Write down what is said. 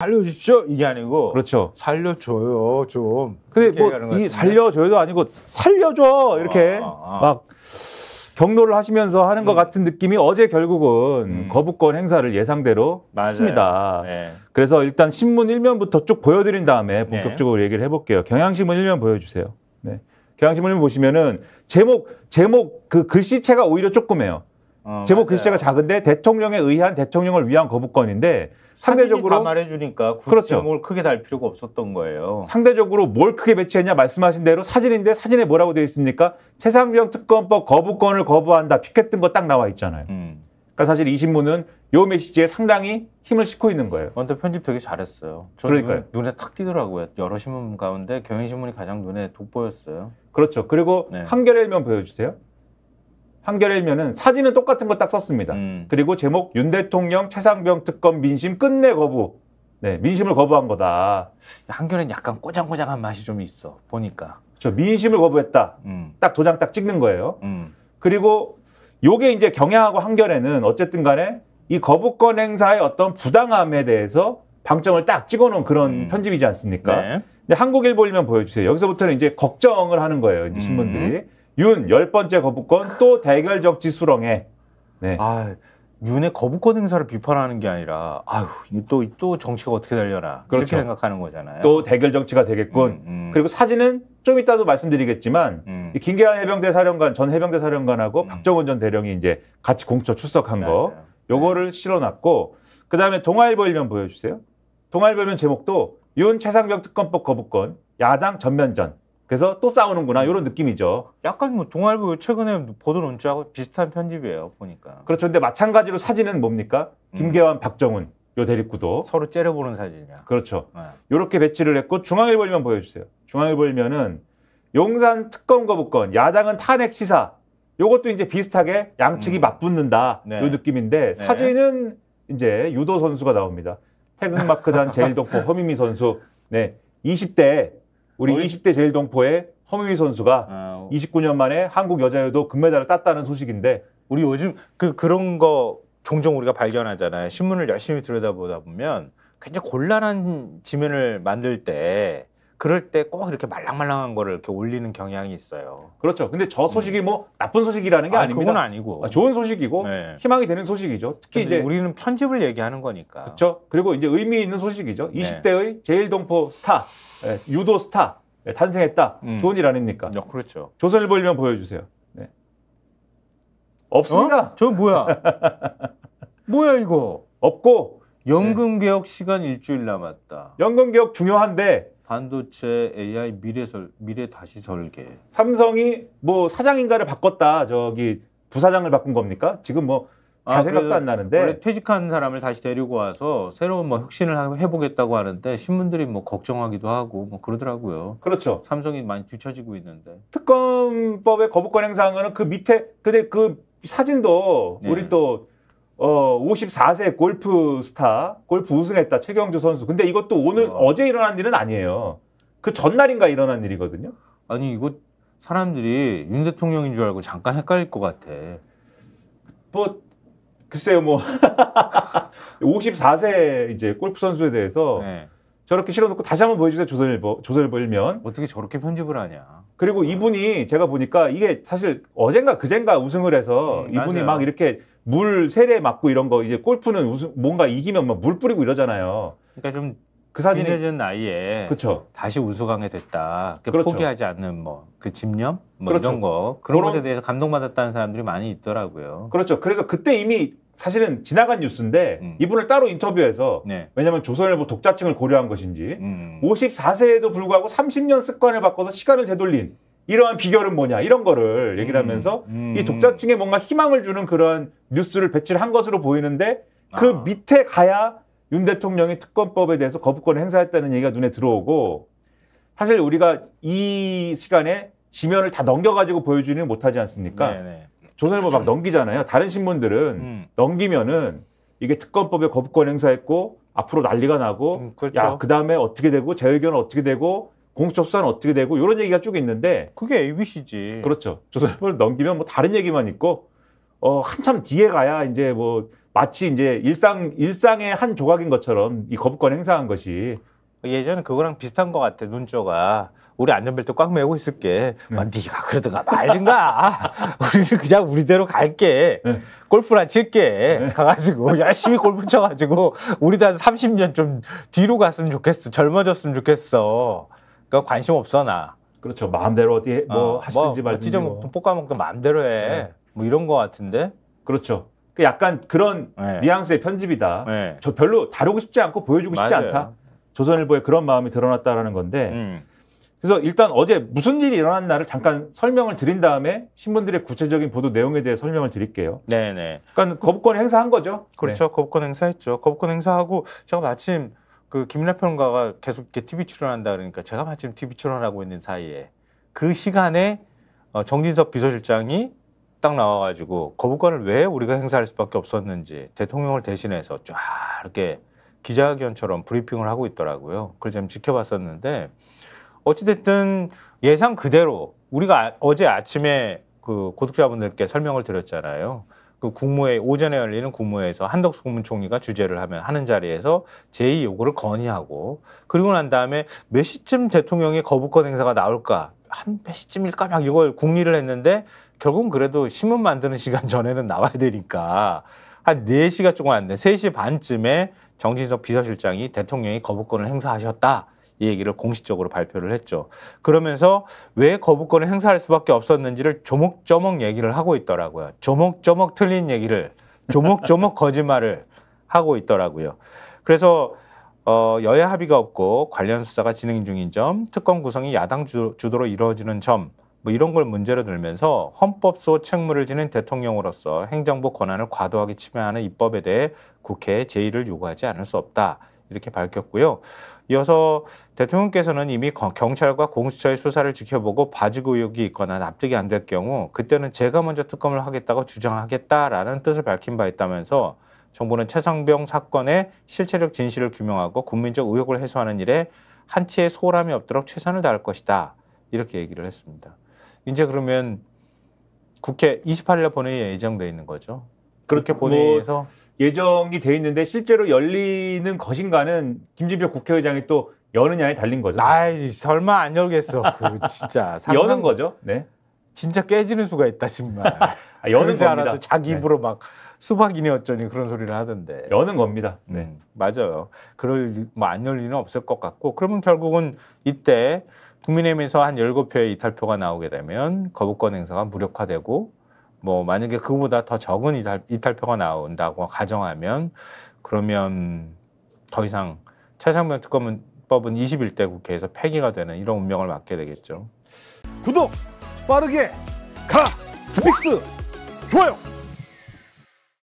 살려주십시오 이게 아니고 그렇죠 살려줘요 좀 근데 뭐이 살려줘요도 아니고 살려줘 이렇게 아, 아. 아. 막 경로를 하시면서 하는 음. 것 같은 느낌이 어제 결국은 음. 거부권 행사를 예상대로 맞아요. 했습니다. 네. 그래서 일단 신문 1면부터 쭉 보여드린 다음에 본격적으로 네. 얘기를 해볼게요. 경향신문 1면 보여주세요. 네. 경향신문 1면 보시면은 제목 제목 그 글씨체가 오히려 조금해요. 어, 제목 맞아요. 글씨가 작은데 대통령에 의한 대통령을 위한 거부권인데 상대적으로 말해주니까 굳이 그렇죠. 뭘 크게 달 필요가 없었던 거예요. 상대적으로 뭘 크게 배치했냐 말씀하신 대로 사진인데 사진에 뭐라고 되어 있습니까? 최상병 특검법 거부권을 거부한다 피켓 뜬거딱 나와 있잖아요. 음. 그러니까 사실 이 신문은 요 메시지에 상당히 힘을 싣고 있는 거예요. 먼저 편집 되게 잘했어요. 그러니까 눈, 에탁 띄더라고요. 여러 신문 가운데 경향신문이 가장 눈에 돋보였어요. 그렇죠. 그리고 네. 한겨레일면 보여주세요. 한겨레 면은 사진은 똑같은 거 딱 썼습니다. 음. 그리고 제목 윤 대통령 최상병 특검 민심 끝내 거부. 네, 민심을 거부한 거다. 한겨레는 약간 꼬장꼬장한 맛이 좀 있어. 보니까. 저 그렇죠. 민심을 거부했다. 음. 딱 도장 딱 찍는 거예요. 음. 그리고 요게 이제 경향하고 한겨레는 어쨌든 간에 이 거부권 행사의 어떤 부당함에 대해서 방점을 딱 찍어놓은 그런 음. 편집이지 않습니까? 네. 근데 한국일보일면 보여주세요. 여기서부터는 이제 걱정을 하는 거예요. 이제 음. 신문들이. 윤열 번째 거부권 또 대결 적지 수렁에. 네. 아, 윤의 거부권 행사를 비판하는 게 아니라 아휴 또또 또 정치가 어떻게 되려나 그렇죠. 이렇게 생각하는 거잖아요. 또 대결 정치가 되겠군. 음, 음. 그리고 사진은 좀 이따도 말씀드리겠지만 음. 이 김계한 해병대 사령관 전 해병대 사령관하고 음. 박정은 전 대령이 이제 같이 공처 출석한 맞아요. 거 네. 요거를 네. 실어놨고 그다음에 동아일보 일면 보여주세요. 동아일보 일면 제목도 윤 최상병 특검법 거부권 야당 전면전 그래서 또 싸우는구나 이런 느낌이죠. 약간 뭐 동아일보 최근에 보도 논조하고 비슷한 편집이에요 보니까. 그렇죠. 근데 마찬가지로 사진은 뭡니까? 음. 김계환, 음. 박정훈 요 대립구도 서로 째려보는 사진이야. 그렇죠. 네. 이렇게 배치를 했고 중앙일보일면 보여주세요. 중앙일보일면은 용산 특검 거부권 야당은 탄핵 시사 요것도 이제 비슷하게 양측이 음. 맞붙는다 네. 요 느낌인데 네. 사진은 이제 유도 선수가 나옵니다. 태극마크단 제일동포 허민미 선수 네 20대 우리 어이? 20대 제일 동포의 허민희 선수가 아, 29년 어. 만에 한국 여자유도 금메달을 땄다는 소식인데 우리 요즘 그 그런 거 종종 우리가 발견하잖아요. 신문을 열심히 들여다보다 보면 굉장히 곤란한 지면을 만들 때 그럴 때 꼭 이렇게 말랑말랑한 거를 이렇게 올리는 경향이 있어요. 그렇죠. 근데 저 음. 소식이 뭐 나쁜 소식이라는 게 아, 닙니다 그건 아니고. 아, 좋은 소식이고 네. 희망이 되는 소식이죠. 특히 이제 우리는 편집을 얘기하는 거니까. 그렇죠. 그리고 이제 의미 있는 소식이죠. 20대의 제일 동포 스타, 예, 유도 스타 예, 탄생했다. 음. 좋은 일 아닙니까? 네, 그렇죠. 조선일보 일면 보여주세요. 네. 없습니다. 어? 저 뭐야? 뭐야 이거? 없고 연금 개혁 시간 일주일 남았다. 연금 개혁 중요한데 반도체 AI 미래설 미래 다시 설계. 삼성이 뭐 사장인가를 바꿨다. 저기 부사장을 바꾼 겁니까? 지금 뭐잘 아, 그 생각도 그, 안 나는데 퇴직한 사람을 다시 데리고 와서 새로운 뭐 혁신을 해보겠다고 하는데 신문들이 뭐 걱정하기도 하고 뭐 그러더라고요. 그렇죠. 삼성이 많이 뒤처지고 있는데 특검법의 거부권 행사한 거는 그 밑에 근데 그 사진도 네. 우리 또 어, 54세 골프 스타, 골프 우승했다, 최경주 선수. 근데 이것도 오늘, 아. 어. 제 일어난 일은 아니에요. 그 전날인가 일어난 일이거든요. 아니, 이거 사람들이 윤 대통령인 줄 알고 잠깐 헷갈릴 것 같아. 뭐, 글쎄요, 뭐. 54세 이제 골프 선수에 대해서 네. 저렇게 실어놓고 다시 한번 보여주세요, 조선일보. 조선일보 일면. 어떻게 저렇게 편집을 하냐. 그리고 이분이 제가 보니까 이게 사실 어젠가 그젠가 우승을 해서 음, 이분이 맞아요. 막 이렇게 물 세례 맞고 이런 거 이제 골프는 우승, 뭔가 이기면 막 물 뿌리고 이러잖아요. 그러니까 좀 그 사진이 해진 나이에 그쵸. 다시 우수강에 됐다. 그러니까 그렇죠. 포기하지 않는 뭐 그 집념 뭐 그렇죠. 이런 거 그런, 그런 것에 대해서 감동받았다는 사람들이 많이 있더라고요. 그렇죠. 그래서 그때 이미 사실은 지나간 뉴스인데 음. 이분을 따로 인터뷰해서 네. 왜냐하면 조선일보 독자층을 고려한 것인지 음. 54세에도 음, 음. 불구하고 30년 습관을 바꿔서 시간을 되돌린 이러한 비결은 뭐냐 이런 거를 음, 얘기를 하면서 음. 이 독자층에 뭔가 희망을 주는 그런 뉴스를 배치를 한 것으로 보이는데 그 아. 밑에 가야 윤 대통령이 특검법에 대해서 거부권을 행사했다는 얘기가 눈에 들어오고 사실 우리가 이 시간에 지면을 다 넘겨가지고 보여주지는 못하지 않습니까? 네네. 네. 조선일보 막 음. 넘기잖아요. 다른 신문들은 음. 넘기면은 이게 특검법에 거부권 행사했고 앞으로 난리가 나고 음, 그렇죠. 야 그다음에 어떻게 되고 제 의견은 어떻게 되고 공수처 수사는 어떻게 되고 이런 얘기가 쭉 있는데 그게 ABC지. 그렇죠. 조선일보를 넘기면 뭐 다른 얘기만 있고 어 한참 뒤에 가야 이제 뭐 마치 이제 일상 일상의 한 조각인 것처럼 이 거부권 행사한 것이 예전에 그거랑 비슷한 것 같아 눈조가 우리 안전벨트 꽉메고 있을게. 네. 막 뭐 네가 그러든가 말든가. 우리는 그냥 우리대로 갈게. 네. 골프나 칠게. 네. 가가지고 열심히 골프 쳐가지고 우리도 한 30년 좀 뒤로 갔으면 좋겠어. 젊어졌으면 좋겠어. 그러니까 관심 없어 나. 그렇죠. 마음대로 어디 뭐 어, 뭐 하시든지 뭐, 말든지. 뭐. 볶아먹든 마음대로 해. 네. 뭐 이런 거 같은데. 그렇죠. 그 약간 그런 네. 뉘앙스의 편집이다. 네. 저 별로 다루고 싶지 않고 보여주고 싶지 맞아요. 않다. 조선일보에 그런 마음이 드러났다라는 건데 음. 그래서 일단 어제 무슨 일이 일어났나를 잠깐 설명을 드린 다음에 신문들의 구체적인 보도 내용에 대해 설명을 드릴게요. 네네. 네. 그러니까 거부권 행사한 거죠. 그렇죠. 네. 거부권 행사했죠. 거부권 행사하고 제가 마침 그 김민하 평가가 계속 이렇게 TV 출연한다 그러니까 제가 마침 TV 출연하고 있는 사이에 그 시간에 어, 정진석 비서실장이 딱 나와가지고 거부권을 왜 우리가 행사할 수밖에 없었는지 대통령을 대신해서 쫙 이렇게 기자회견처럼 브리핑을 하고 있더라고요. 그걸 좀 지켜봤었는데 어찌됐든 예상 그대로 우리가 아, 어제 아침에 그 고독자분들께 설명을 드렸잖아요. 그 국무회 오전에 열리는 국무회에서 한덕수 국무총리가 주재를 하면 하는 자리에서 제의 요구를 건의하고 그리고 난 다음에 몇 시쯤 대통령의 거부권 행사가 나올까 한 몇 시쯤일까 막 이걸 궁리를 했는데 결국은 그래도 신문 만드는 시간 전에는 나와야 되니까 한4시가 조금 안 돼. 3시 반쯤에 정진석 비서실장이 대통령이 거부권을 행사하셨다. 이 얘기를 공식적으로 발표를 했죠. 그러면서 왜 거부권을 행사할 수밖에 없었는지를 조목조목 얘기를 하고 있더라고요. 조목조목 틀린 얘기를 조목조목 거짓말을 하고 있더라고요. 그래서 어, 여야 합의가 없고 관련 수사가 진행 중인 점, 특검 구성이 야당 주, 주도로 이루어지는 점, 뭐 이런 걸 문제로 들면서 헌법소 책무를 지닌 대통령으로서 행정부 권한을 과도하게 침해하는 입법에 대해 국회에 제의를 요구하지 않을 수 없다. 이렇게 밝혔고요. 이어서 대통령께서는 이미 경찰과 공수처의 수사를 지켜보고 봐주고 의혹이 있거나 납득이 안 될 경우 그때는 제가 먼저 특검을 하겠다고 주장하겠다라는 뜻을 밝힌 바 있다면서 정부는 최상병 사건의 실체적 진실을 규명하고 국민적 의혹을 해소하는 일에 한치의 소홀함이 없도록 최선을 다할 것이다. 이렇게 얘기를 했습니다. 이제 그러면 국회 28일에 본회의에 예정돼 있는 거죠. 그렇게 뭐 보내서 뭐 예정이 돼 있는데 실제로 열리는 것인가는 김진표 국회의장이 또 여느냐에 달린 거죠. 아이 설마 안 열겠어. 그 진짜 여는 거죠. 네. 진짜 깨지는 수가 있다 정말. 아, 여는 겁니다. 자기 네. 입으로 네. 막 수박이니 어쩌니 그런 소리를 하던데. 여는 겁니다. 음, 네, 음, 맞아요. 그럴 뭐안 열리는 없을 것 같고 그러면 결국은 이때 국민의힘에서 한 열곱 표의 이탈표가 나오게 되면 거부권 행사가 무력화되고 뭐 만약에 그보다 더 적은 이탈, 이탈표가 나온다고 가정하면 그러면 더 이상 최상병 특검법은 21대 국회에서 폐기가 되는 이런 운명을 맞게 되겠죠. 구독 빠르게 가 스픽스 좋아요.